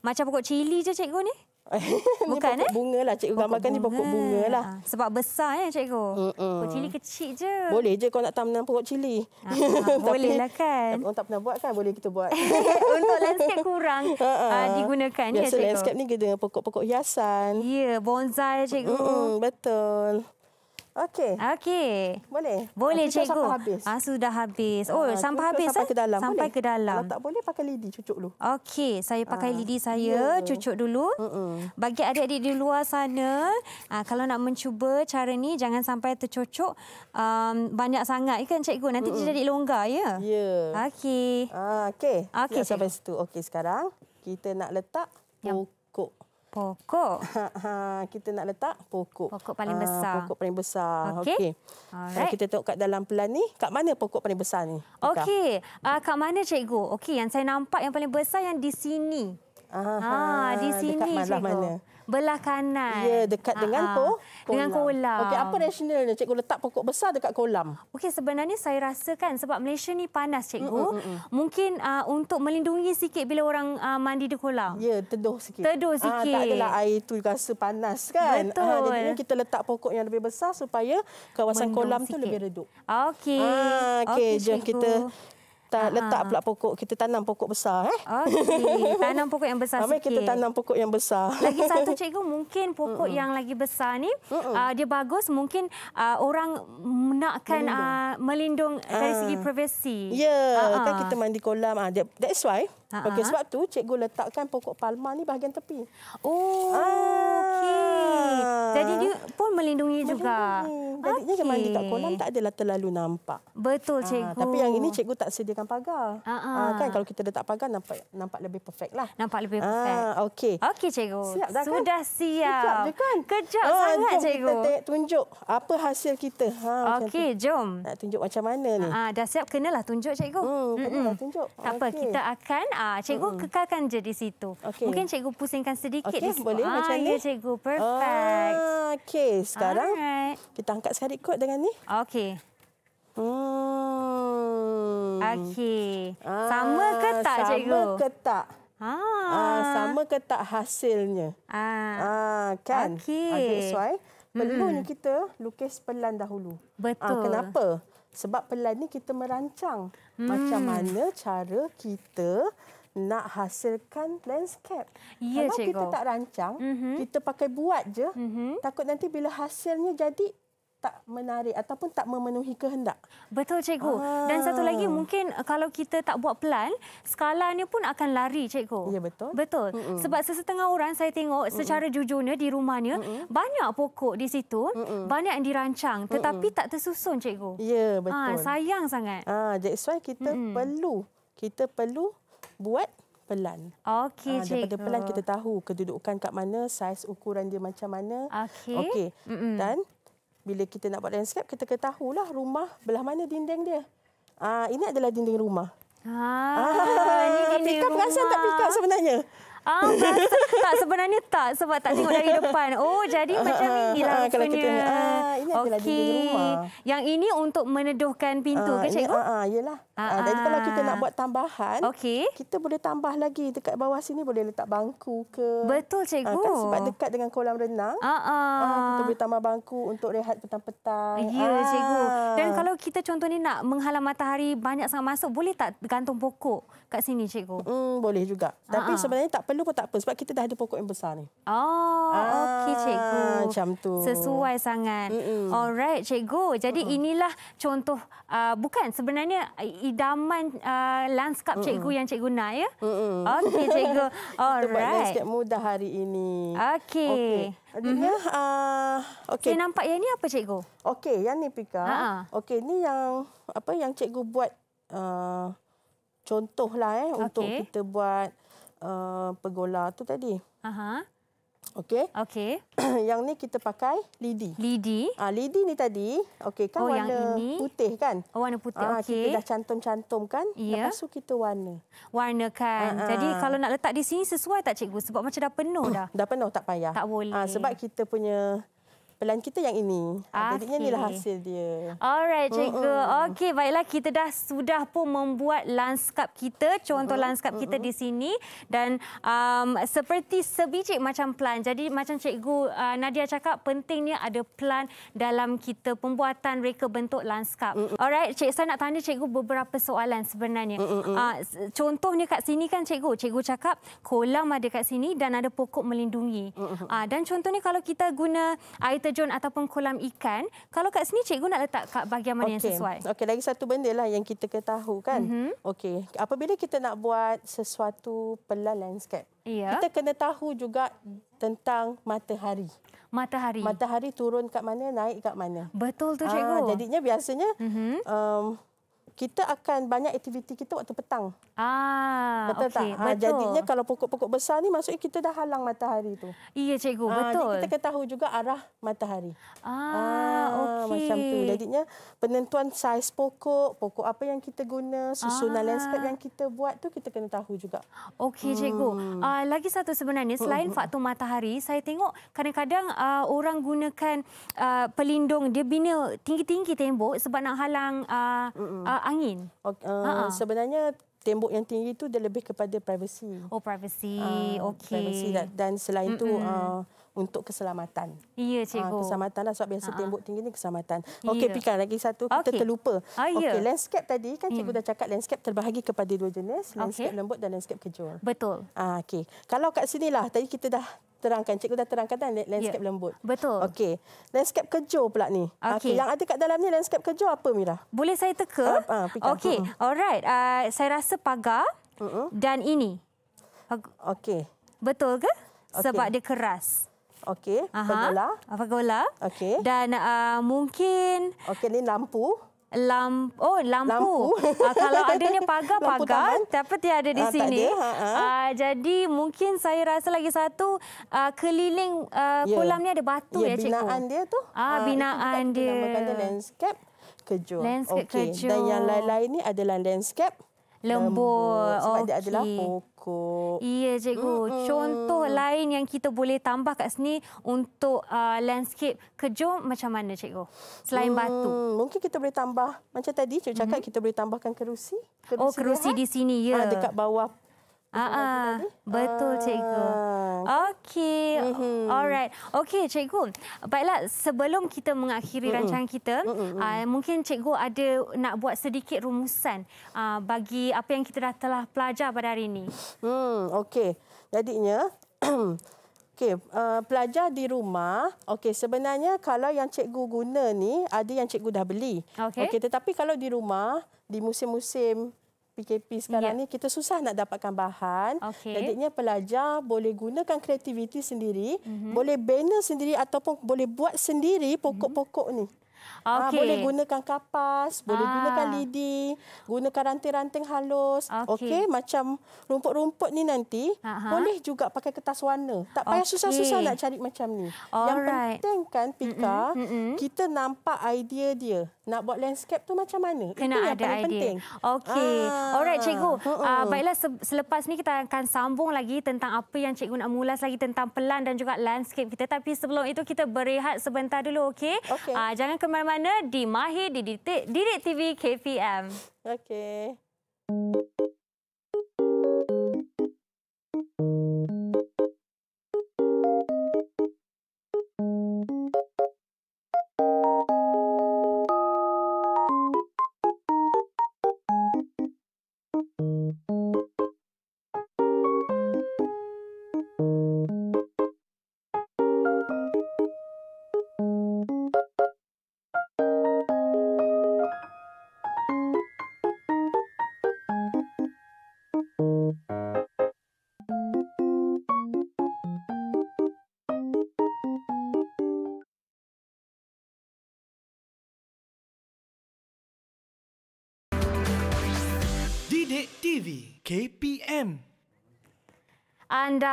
Macam pokok cili je cikgu ni? Bukan eh? bunga lah. Cikgu pokok gambarkan bunga. ni pokok bunga lah. Ah, sebab besar eh cikgu? Mm-mm. Pokok cili kecil je. Boleh je kalau nak tanam pokok cili. Ha. Ah, ah, boleh lah kan. Tapi, orang tak pernah buat kan boleh kita buat. Untuk landscape kurang uh, digunakan. Ya, Biasa ya, cikgu? landscape ni kita dengan pokok-pokok hiasan. Ya, yeah, bonsai cikgu. Mm-mm, betul. Okey. Okey. Boleh. Boleh Nanti cikgu. habis. Ah sudah habis. Ah, oh, uh, sampai habis sampai eh? ke dalam. Sampai boleh. ke dalam. Kalau tak boleh pakai lidi cucuk dulu. Okey, saya pakai uh, lidi saya yeah. cucuk dulu. Uh -uh. Bagi adik-adik di luar sana, uh, kalau nak mencuba cara ni jangan sampai tercucuk um, banyak sangat kan cikgu. Nanti uh -uh. dia jadi longgar ya. Ya. Yeah. Okey. Ah uh, okey. sampai situ. Okey sekarang kita nak letak yep. Pokok. Ha, kita nak letak pokok. Pokok paling ah, besar. Ha, pokok paling besar. Okey. Okay. Right. Kita tengok kat dalam pelan ni, kat mana pokok paling besar ni? Okey. Uh, kat mana cikgu? Okey, yang saya nampak yang paling besar yang di sini. Aha, ha, di sini dekat cikgu. Mana? belah kanan. Ya, yeah, dekat uh-huh. dengan po, kolam. Dengan kolam. Okey, apa rasionalnya cikgu letak pokok besar dekat kolam? Okey, sebenarnya saya rasa kan sebab Malaysia ni panas cikgu. Mm-mm, mm Mungkin uh, untuk melindungi sikit bila orang uh, mandi di kolam. Ya, yeah, teduh sikit. Teduh sikit. Ah, tak adalah air tu rasa panas kan. Ah, Betul. Uh, jadi kita letak pokok yang lebih besar supaya kawasan Mendung kolam sikit. tu lebih redup. Ah, okey. Uh, Okey, okay, jom cikgu. kita Ta- ah, ah. letak pula pokok. Kita tanam pokok besar. Eh? Okey, tanam pokok yang besar Amin Kita tanam pokok yang besar. Lagi satu cikgu, mungkin pokok Mm-mm. yang lagi besar ni uh, dia bagus. Mungkin uh, orang nakkan melindung, uh, melindung dari segi privasi. Ya, yeah, kan kita mandi kolam. Uh, that's why... Okey, uh-huh. sebab tu cikgu letakkan pokok palma ni bahagian tepi. Oh, ah. okey. Jadi dia pun melindungi, melindungi. juga. Jadi okay. dia kalau mandi kat kolam tak adalah terlalu nampak. Betul ah, cikgu. tapi yang ini cikgu tak sediakan pagar. uh kan kalau kita letak pagar nampak nampak lebih perfect lah. Nampak lebih perfect. Okey. Okey cikgu. Siap dah kan? Sudah siap. Kejap je kan? Kejap Aa, sangat jom cikgu. Jom kita tunjuk apa hasil kita. Ha, okey, jom. Nak tunjuk macam mana ni. Aa, dah siap kenalah tunjuk cikgu. Hmm, kenalah tunjuk. Tak okay. apa, kita akan ah cikgu mm-hmm. kekalkan je di situ. Okay. Mungkin cikgu pusingkan sedikit okay, Boleh ah, macam ni. Ya, cikgu. Perfect. Ah, Okey, sekarang Alright. kita angkat sekali kot dengan ni. Okay. Hmm. Okay. Ah, sama ke tak, sama cikgu? Sama ke tak? Ah. ah sama ke tak hasilnya? Ah, ah kan? Okay. Okay, so, perlu ni kita lukis pelan dahulu. Ah, Betul. Ah, kenapa? Sebab pelan ni kita merancang hmm. macam mana cara kita nak hasilkan landscape. Ya, Kalau cikgu. kita tak rancang, mm-hmm. kita pakai buat je, mm-hmm. takut nanti bila hasilnya jadi tak menarik ataupun tak memenuhi kehendak. Betul cikgu. Ah. Dan satu lagi mungkin eh, kalau kita tak buat plan, skalanya pun akan lari cikgu. Ya betul. Betul. Mm -mm. Sebab sesetengah orang saya tengok mm -mm. secara jujurnya di rumahnya mm -mm. banyak pokok di situ, mm -mm. banyak yang dirancang tetapi mm -mm. tak tersusun cikgu. Ya betul. Ah, sayang sangat. Ah that's why kita mm -mm. perlu kita perlu buat pelan. Okey ha, cikgu. Daripada pelan kita tahu kedudukan kat mana, saiz ukuran dia macam mana. Okey. Okay. Mm -mm. Dan bila kita nak buat landscape, kita kena tahulah rumah belah mana dinding dia. Ah, ini adalah dinding rumah. Ah, ah, ini dinding rumah. Pikap perasan tak sebenarnya? Ah, rasa, tak sebenarnya tak sebab tak tengok dari depan. Oh, jadi ah, macam ah, inilah ah, ah kalau kita ah, ini okay. adalah dinding rumah. Yang ini untuk meneduhkan pintu ah, ke cikgu? Ah, ah, yelah. Uh, ah, jadi kalau kita nak ah. buat tambahan, okay. kita boleh tambah lagi dekat bawah sini boleh letak bangku ke. Betul ah, kan cikgu. Uh, kan, sebab dekat dengan kolam renang, uh, uh. Uh, kita boleh tambah bangku untuk rehat petang-petang. Ya yeah, uh. cikgu. Dan kalau kita contohnya nak menghalang matahari banyak sangat masuk, boleh tak gantung pokok kat sini cikgu? Mm, boleh juga. Tapi uh, uh. sebenarnya tak perlu pun tak apa sebab kita dah ada pokok yang besar ni. Oh, uh, okey cikgu. Macam tu. Sesuai sangat. Mm -mm. Alright cikgu. Jadi inilah contoh, uh, bukan sebenarnya idaman uh, landscape cikgu Mm-mm. yang cikgu nak ya. Mm-mm. Okay cikgu. Alright. Sangat mudah hari ini. Okay. Okay. Mm-hmm. Uh, okay. Saya nampak yang ni apa cikgu? Okay, yang ni Pika. Ha. Okay, ni yang apa yang cikgu buat uh, contoh lah eh okay. untuk kita buat uh, pergola tu tadi. Aha. Uh-huh. Okey. Okey. yang ni kita pakai lidi. Lidi. Ah lidi ni tadi. Okey, kan oh, warna yang ini. putih kan? Oh, warna putih. Ah, Okey. Kita dah cantum cantum kan. Yeah. Lepas ya. tu kita warna. Warnakan. Ah, ah. Jadi ah. kalau nak letak di sini sesuai tak cikgu? Sebab macam dah penuh dah. dah penuh tak payah. Tak ah, boleh. Ah, sebab kita punya pelan kita yang ini. Okay. Ah, Jadi inilah hasil dia. Alright cikgu. Uh -uh. Okey baiklah kita dah sudah pun membuat lanskap kita. Contoh uh -uh. landscape kita uh -uh. di sini dan um, seperti sebiji macam plan. Jadi macam cikgu uh, Nadia cakap pentingnya ada plan dalam kita pembuatan reka bentuk lanskap. Uh -uh. Alright cik saya nak tanya cikgu beberapa soalan sebenarnya. Uh -uh. Uh, contohnya kat sini kan cikgu. Cikgu cakap kolam ada kat sini dan ada pokok melindungi. Uh -uh. Uh, dan contohnya kalau kita guna air terjun ataupun kolam ikan. Kalau kat sini cikgu nak letak kat bahagian mana okay. yang sesuai? Okey, Okey. lagi satu benda lah yang kita ketahui kan. Mm -hmm. Okey, apabila kita nak buat sesuatu pelan landscape, yeah. kita kena tahu juga tentang matahari. Matahari. Matahari turun kat mana, naik kat mana. Betul tu ah, cikgu. Ah, jadinya biasanya... Mm -hmm. um, kita akan banyak aktiviti kita waktu petang. Ah, betul okay, tak? Ha, betul. Jadinya kalau pokok-pokok besar ni maksudnya kita dah halang matahari tu. Iya cikgu, ha, betul. Jadi kita kena tahu juga arah matahari. Ah, ha, okey. Macam tu. Jadinya penentuan saiz pokok, pokok apa yang kita guna, susunan ah. landscape yang kita buat tu kita kena tahu juga. Okey hmm. cikgu. Uh, lagi satu sebenarnya hmm, selain hmm. faktor matahari, saya tengok kadang-kadang uh, orang gunakan uh, pelindung dia bina tinggi-tinggi tembok sebab nak halang uh, uh, angin. Okay. Ah, uh, ah. sebenarnya tembok yang tinggi itu dia lebih kepada privacy. Oh privacy, uh, okay. Privacy dan, dan selain itu mm -mm. uh, untuk keselamatan. Iya cikgu. Uh, keselamatan lah sebab biasa uh tembok tinggi ni keselamatan. Okey pika lagi satu okay. terlupa. Ah, yeah. Okey landscape tadi kan cikgu mm. dah cakap landscape terbahagi kepada dua jenis landscape okay. lembut dan landscape kejur. Betul. Ah uh, okey kalau kat sini lah tadi kita dah terangkan. Cikgu dah terangkan kan landscape yeah. lembut. Betul. Okey. Landscape kejo pula ni. Ah, okay. Yang ada kat dalam ni landscape kejo apa Mira? Boleh saya teka? Uh, uh, Okey. Hmm. Alright. Uh, saya rasa pagar uh -uh. dan ini. Okey. Betul ke? Sebab dia keras. Okey. Pagola. Pagola. Okey. Dan uh, mungkin... Okey ni lampu. Lampu. oh lampu. lampu. Uh, kalau adanya pagar-pagar tapi tiada di uh, sini. Ada, uh, jadi mungkin saya rasa lagi satu uh, keliling uh, yeah. ni ada batu yeah, ya, ya cikgu. Binaan dia tu. Ah uh, binaan dia. Namakan dia landscape kejur. Landscape okay. kejur. Dan yang lain-lain ni adalah landscape lembut. lembut. Sebab okay. dia adalah pokok. Iya, cikgu. Mm -mm. Contoh lain yang kita boleh tambah kat sini untuk uh, landscape kejung macam mana, cikgu? Selain mm, batu. Mungkin kita boleh tambah, macam tadi cikgu cakap, mm -hmm. kita boleh tambahkan kerusi. kerusi oh, kerusi di, di sini, ya. Ha, dekat bawah Ah, ah betul ah. cikgu. Okey. Mm-hmm. Alright. Okey cikgu. Baiklah sebelum kita mengakhiri mm-hmm. rancangan kita, mm-hmm. uh, mungkin cikgu ada nak buat sedikit rumusan uh, bagi apa yang kita dah telah pelajar pada hari ini. Hmm, okey. Jadinya Okey, uh, pelajar di rumah. Okey, sebenarnya kalau yang cikgu guna ni ada yang cikgu dah beli. Okey, okay, tetapi kalau di rumah di musim-musim PKP sekarang ya. ni kita susah nak dapatkan bahan. Okay. Jadinya pelajar boleh gunakan kreativiti sendiri, mm-hmm. boleh bina sendiri ataupun boleh buat sendiri pokok-pokok ni. Ah, okay. Ha, boleh gunakan kapas, boleh ah. gunakan lidi, gunakan ranting-ranting halus. Okey, okay, macam rumput-rumput ni nanti Aha. boleh juga pakai kertas warna. Tak payah susah-susah nak cari macam ni. All Yang penting kan Pika, Mm-mm. Mm-mm. kita nampak idea dia nak buat landscape tu macam mana? Kena Itu ada yang paling idea. penting. Okey. Ah. Alright cikgu. Uh -uh. Uh, baiklah selepas ni kita akan sambung lagi tentang apa yang cikgu nak mulas lagi tentang pelan dan juga landscape kita. Tapi sebelum itu kita berehat sebentar dulu okey. Okay. Uh, ah, jangan ke mana-mana di Mahir di Didik TV KPM. Okey.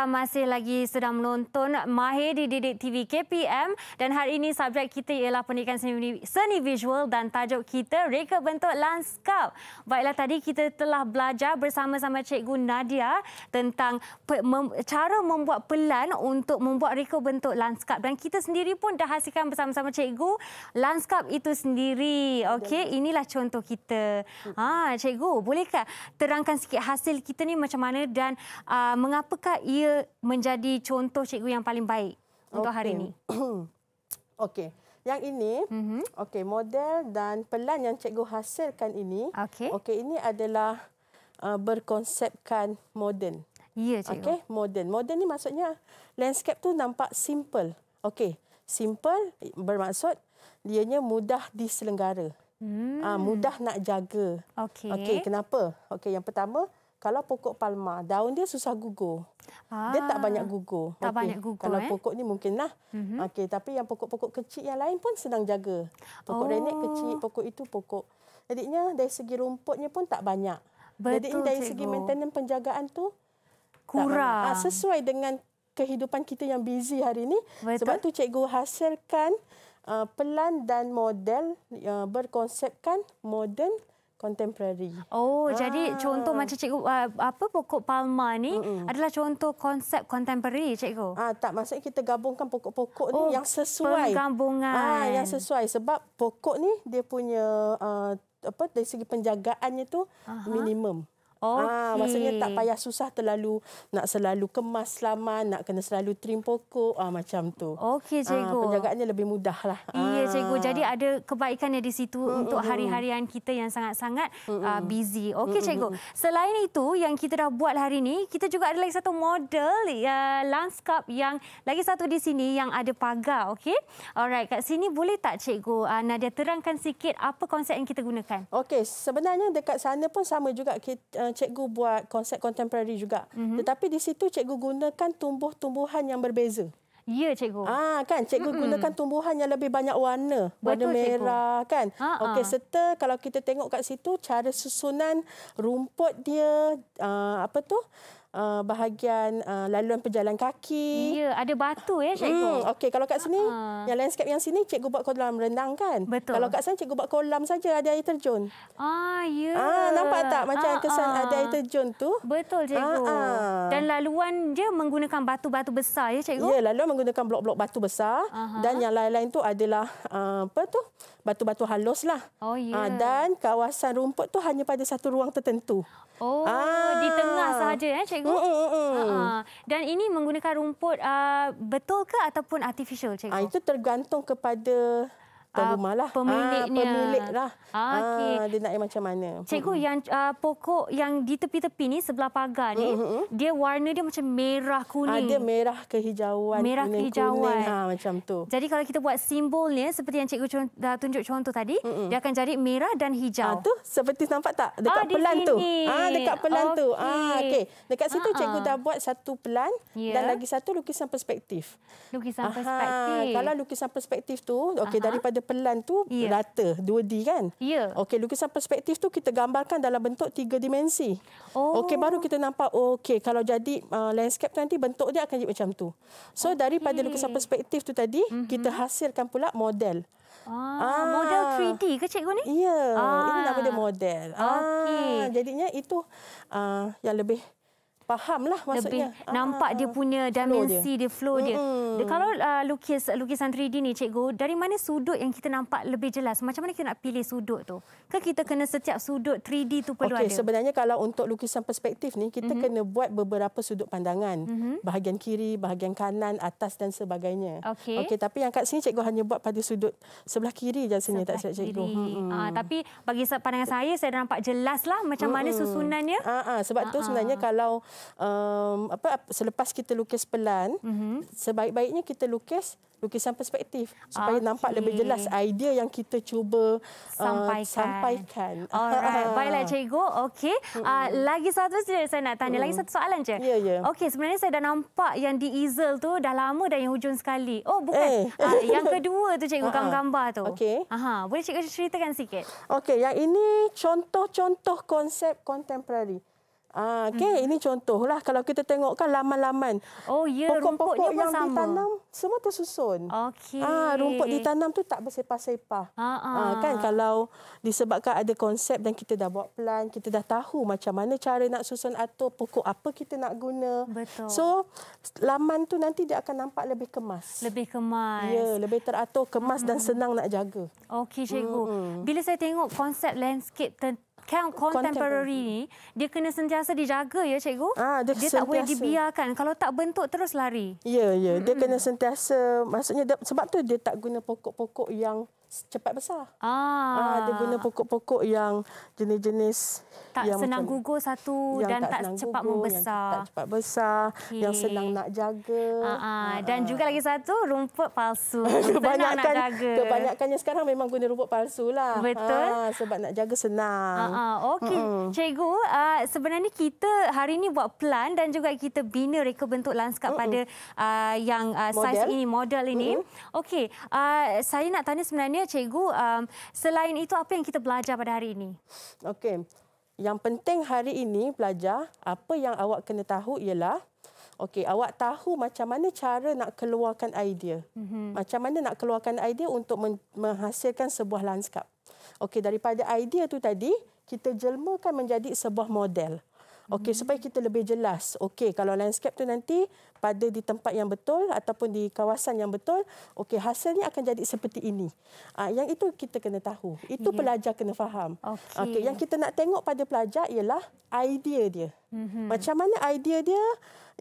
masih lagi sedang menonton Mahir di Didik TV KPM dan hari ini subjek kita ialah pendidikan seni, seni visual dan tajuk kita reka bentuk lanskap. Baiklah tadi kita telah belajar bersama-sama Cikgu Nadia tentang pe- mem- cara membuat pelan untuk membuat reka bentuk lanskap dan kita sendiri pun dah hasilkan bersama-sama Cikgu lanskap itu sendiri. Okey, inilah contoh kita. Hmm. Ha, Cikgu, bolehkah terangkan sikit hasil kita ni macam mana dan uh, mengapakah ia menjadi contoh cikgu yang paling baik untuk hari ini? Okey. Yang ini, mm -hmm. okey, model dan pelan yang cikgu hasilkan ini, okey, okay, ini adalah uh, berkonsepkan moden. Ya, yeah, cikgu. Okey, moden. Moden ni maksudnya landscape tu nampak simple. Okey, simple bermaksud dianya mudah diselenggara. Hmm. Uh, mudah nak jaga. Okey. Okey, kenapa? Okey, yang pertama, kalau pokok palma, daun dia susah gugur. Dia tak ah, banyak gugur. Tak okay. banyak gugur. Kalau eh? pokok ni mungkinlah. Mm -hmm. okay. Tapi yang pokok-pokok kecil yang lain pun senang jaga. Pokok oh. renek kecil, oh. pokok itu pokok. Jadinya dari segi rumputnya pun tak banyak. Betul, Jadi dari cikgu. segi maintenance penjagaan tu kurang. Ha, sesuai dengan kehidupan kita yang busy hari ini. Betul. Sebab tu cikgu hasilkan uh, pelan dan model uh, berkonsepkan modern contemporary. Oh, ah. jadi contoh macam cikgu ah, apa pokok palma ni Mm-mm. adalah contoh konsep contemporary cikgu. Ah, tak maksudnya kita gabungkan pokok-pokok oh, ni yang sesuai. Penggabungan. Ah, yang sesuai sebab pokok ni dia punya uh, apa dari segi penjagaannya tu uh minimum. Ah, okay. Ha, maksudnya tak payah susah terlalu nak selalu kemas selama, nak kena selalu trim pokok, ha, macam tu. Okey, ah, cikgu. Ha, penjagaannya lebih mudah lah. Iya, cikgu. Jadi ada kebaikannya di situ mm -mm. untuk hari-harian kita yang sangat-sangat mm -mm. uh, busy. Okey, mm -mm. cikgu. Selain itu, yang kita dah buat hari ini, kita juga ada lagi satu model uh, ya, landscape yang lagi satu di sini yang ada pagar, okey? Alright, kat sini boleh tak cikgu uh, Nadia terangkan sikit apa konsep yang kita gunakan? Okey, sebenarnya dekat sana pun sama juga kita, uh, yang cikgu buat konsep contemporary juga. Mm-hmm. Tetapi di situ cikgu gunakan tumbuh-tumbuhan yang berbeza. Ya, cikgu. Ah, kan, cikgu mm-hmm. gunakan tumbuhan yang lebih banyak warna, warna merah cikgu. kan. Okey, serta kalau kita tengok kat situ cara susunan rumput dia uh, apa tu? Uh, bahagian uh, laluan pejalan kaki. Ya, ada batu ya, Cikgu. Hmm, Okey, kalau kat sini, uh-huh. yang landscape yang sini, Cikgu buat kolam rendang kan? Betul. Kalau kat sana, Cikgu buat kolam saja, ada air terjun. Ah, ya. Ah, nampak tak macam uh-huh. kesan ah. ada air terjun tu? Betul, Cikgu. Uh-huh. Dan laluan dia menggunakan batu-batu besar ya, Cikgu? Ya, laluan menggunakan blok-blok batu besar. Uh-huh. Dan yang lain-lain tu adalah uh, apa tu? batu-batu halus lah. Oh ya. Yeah. Dan kawasan rumput tu hanya pada satu ruang tertentu. Oh, ah. di tengah sahaja ya, cikgu. Mm, mm, mm. Uh -uh. Dan ini menggunakan rumput uh, betul ke ataupun artificial, cikgu? Ah, itu tergantung kepada tuan uh, ah, rumah lah. Pemiliknya. Ah, pemilik lah. Okay. Ah, ah dia nak yang macam mana. Cikgu, hmm. yang uh, pokok yang di tepi-tepi ni, sebelah pagar ni, uh dia warna dia macam merah kuning. Ada ah, merah kehijauan. Merah kuning, kehijauan. Kuning, ha, macam tu. Jadi kalau kita buat simbolnya, seperti yang cikgu dah tunjuk contoh tadi, uh dia akan jadi merah dan hijau. Ah, tu seperti nampak tak? Dekat ah, pelan tu. Ah, dekat pelan okay. tu. Ah, okay. Dekat situ uh -huh. cikgu dah buat satu pelan yeah. dan lagi satu lukisan perspektif. Lukisan Aha, perspektif. Kalau lukisan perspektif tu, okay, daripada pelan tu yeah. rata 2D kan yeah. okey lukisan perspektif tu kita gambarkan dalam bentuk tiga dimensi oh. okey baru kita nampak okey kalau jadi uh, landscape nanti bentuk dia akan jadi macam tu so okay. daripada lukisan perspektif tu tadi mm-hmm. kita hasilkan pula model Ah, ah, model 3D ke cikgu ni? Ya, yeah, ah. ini nama dia ah. model. Okay. Ah, jadinya itu uh, yang lebih faham lah maksudnya. Lebih nampak ah, dia ah, ah. punya dimensi, dia. dia flow dia. Mm-hmm. dia kalau uh, lukis lukisan 3D ni cikgu, dari mana sudut yang kita nampak lebih jelas? Macam mana kita nak pilih sudut tu? Kan kita kena setiap sudut 3D tu perlu okay, ada. Sebenarnya kalau untuk lukisan perspektif ni, kita mm-hmm. kena buat beberapa sudut pandangan. Mm-hmm. Bahagian kiri, bahagian kanan, atas dan sebagainya. Okey. Okay, tapi yang kat sini cikgu hanya buat pada sudut sebelah kiri je sebenarnya tak silap cikgu. Hmm. Uh, tapi bagi pandangan saya, saya dah nampak jelas lah macam mm-hmm. mana hmm. susunannya. Uh-huh. Sebab uh tu sebenarnya kalau um, apa selepas kita lukis pelan mm-hmm. sebaik-baiknya kita lukis lukisan perspektif supaya okay. nampak lebih jelas idea yang kita cuba sampaikan. Uh, sampaikan. Alright, baiklah cikgu. Okey, uh, hmm. lagi satu saja saya nak tanya, lagi satu soalan je. Yeah, yeah. Okey, sebenarnya saya dah nampak yang di easel tu dah lama dan yang hujung sekali. Oh, bukan. Hey. Uh, ah, yang kedua tu cikgu gambar-gambar tu. Okey. Aha, boleh cikgu ceritakan sikit? Okey, yang ini contoh-contoh konsep contemporary. Ah, okay, hmm. ini contohlah kalau kita tengokkan laman-laman. Oh, ya, pokok-pokok yang sama. ditanam semua tersusun. Okay. Ah, rumput ditanam tu tak bersepah-sepah. Ah, ah. ah, kan kalau disebabkan ada konsep dan kita dah buat plan, kita dah tahu macam mana cara nak susun atau pokok apa kita nak guna. Betul. So, laman tu nanti dia akan nampak lebih kemas. Lebih kemas. Ya, lebih teratur, kemas hmm. dan senang nak jaga. Okey, cikgu. Hmm. Bila saya tengok konsep landscape tentang camp contemporary ni dia kena sentiasa dijaga ya cikgu. Ha, dia dia tak boleh dibiarkan kalau tak bentuk terus lari. Ya ya, dia mm -hmm. kena sentiasa maksudnya dia, sebab tu dia tak guna pokok-pokok yang cepat besar. Ah. Dia guna ah. pokok-pokok yang jenis-jenis... Tak yang senang macam, gugur satu yang dan tak, tak cepat gugur, membesar. Yang tak cepat besar, okay. yang senang nak jaga. Ah, ah. Dan ah. ah. juga lagi satu, rumput palsu. kebanyakan, senang nak jaga. Kebanyakannya sekarang memang guna rumput palsu. Lah. Betul. Ah, sebab nak jaga senang. Ah, ah. Okey, mm -mm. cikgu. Ah, sebenarnya kita hari ini buat pelan dan juga kita bina reka bentuk lanskap mm -mm. pada ah, yang ah, saiz ini, model ini. Mm -hmm. Okey, ah, saya nak tanya sebenarnya sebenarnya cikgu um, selain itu apa yang kita belajar pada hari ini? Okey. Yang penting hari ini belajar apa yang awak kena tahu ialah okey awak tahu macam mana cara nak keluarkan idea. Mm-hmm. Macam mana nak keluarkan idea untuk menghasilkan sebuah landscape. Okey daripada idea tu tadi kita jelmakan menjadi sebuah model. Okey hmm. supaya kita lebih jelas. Okey kalau landscape tu nanti pada di tempat yang betul ataupun di kawasan yang betul, okey hasilnya akan jadi seperti ini. Ha, yang itu kita kena tahu. Itu yeah. Mhm. pelajar kena faham. Okey okay, yang kita nak tengok pada pelajar ialah idea dia. Hmm. Macam mana idea dia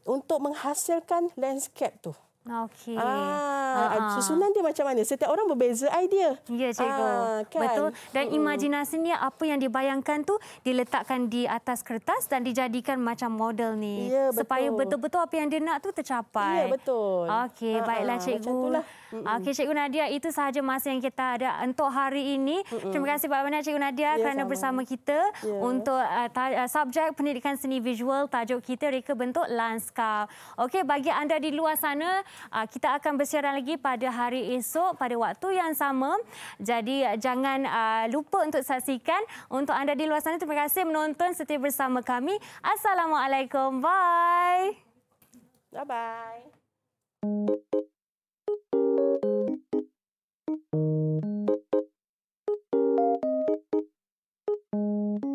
untuk menghasilkan landscape tu. Ah, okey. Ah, uh-huh. Susunan dia macam mana? Setiap orang berbeza idea. Ya, cikgu. Ah, kan? Betul. Dan uh-huh. imajinasi ni apa yang dibayangkan tu diletakkan di atas kertas dan dijadikan macam model ni. Ya, betul. Supaya betul-betul apa yang dia nak tu tercapai. Ya, betul. Okey, uh-huh. baiklah cikgu. Uh-huh. Okey, cikgu Nadia, itu sahaja masa yang kita ada untuk hari ini. Uh-huh. Terima kasih banyak cikgu Nadia ya, kerana sama. bersama kita ya. untuk uh, uh, subjek pendidikan seni visual tajuk kita reka bentuk landscape. Okey, bagi anda di luar sana Ah, kita akan bersiaran lagi pada hari esok pada waktu yang sama. Jadi ah, jangan ah, lupa untuk saksikan. Untuk anda di luar sana, terima kasih menonton setiap bersama kami. Assalamualaikum. Bye. Bye-bye. Thank you.